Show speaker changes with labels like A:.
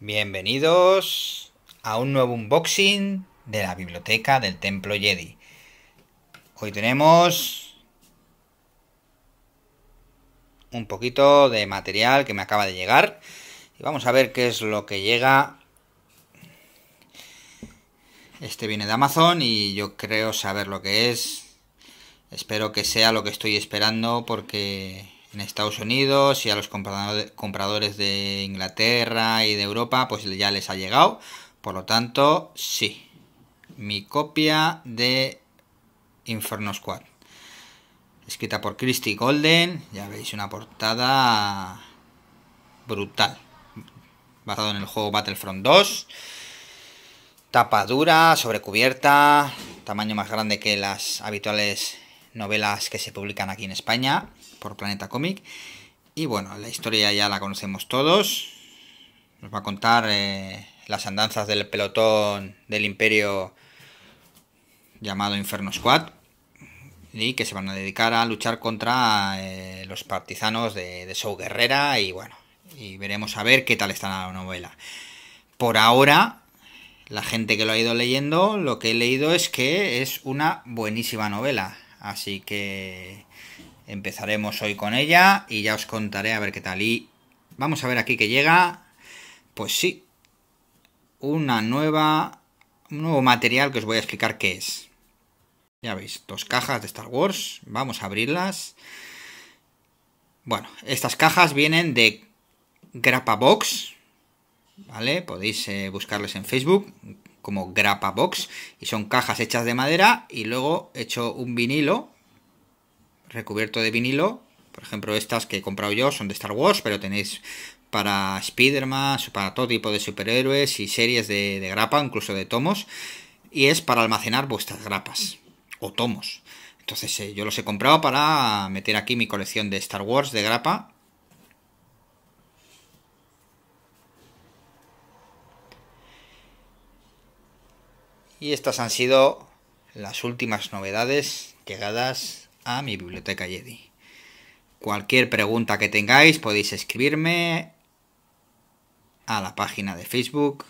A: Bienvenidos a un nuevo unboxing de la biblioteca del Templo Jedi. Hoy tenemos un poquito de material que me acaba de llegar. Y vamos a ver qué es lo que llega. Este viene de Amazon y yo creo saber lo que es. Espero que sea lo que estoy esperando porque en Estados Unidos y a los compradores de Inglaterra y de Europa, pues ya les ha llegado. Por lo tanto, sí. Mi copia de Inferno Squad. Escrita por Christy Golden. Ya veis, una portada brutal. Basado en el juego Battlefront 2. Tapa dura, sobrecubierta. Tamaño más grande que las habituales novelas que se publican aquí en España por Planeta Cómic. Y bueno, la historia ya la conocemos todos. Nos va a contar eh, las andanzas del pelotón del imperio llamado Inferno Squad. Y que se van a dedicar a luchar contra eh, los partisanos de, de Show Guerrera. Y bueno, y veremos a ver qué tal está la novela. Por ahora, la gente que lo ha ido leyendo, lo que he leído es que es una buenísima novela. Así que empezaremos hoy con ella y ya os contaré a ver qué tal. Y vamos a ver aquí que llega, pues sí, una nueva, un nuevo material que os voy a explicar qué es. Ya veis, dos cajas de Star Wars, vamos a abrirlas. Bueno, estas cajas vienen de Grappa Box, ¿vale? Podéis eh, buscarles en Facebook, como grapa box y son cajas hechas de madera y luego hecho un vinilo recubierto de vinilo. Por ejemplo, estas que he comprado yo son de Star Wars, pero tenéis para spider para todo tipo de superhéroes y series de, grapa, incluso de tomos. Y es para almacenar vuestras grapas o tomos. Entonces eh, yo los he comprado para meter aquí mi colección de Star Wars de grapa Y estas han sido las últimas novedades llegadas a mi biblioteca Jedi. Cualquier pregunta que tengáis podéis escribirme a la página de Facebook